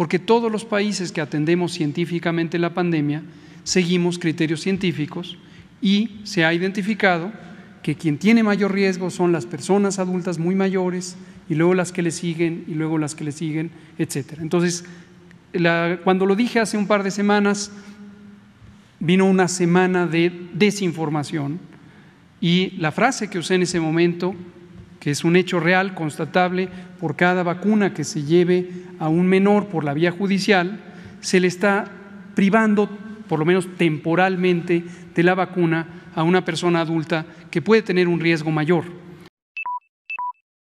porque todos los países que atendemos científicamente la pandemia seguimos criterios científicos y se ha identificado que quien tiene mayor riesgo son las personas adultas muy mayores y luego las que le siguen y luego las que le siguen, etcétera. Entonces, cuando lo dije hace un par de semanas, vino una semana de desinformación y la frase que usé en ese momento que es un hecho real, constatable, por cada vacuna que se lleve a un menor por la vía judicial, se le está privando, por lo menos temporalmente, de la vacuna a una persona adulta que puede tener un riesgo mayor.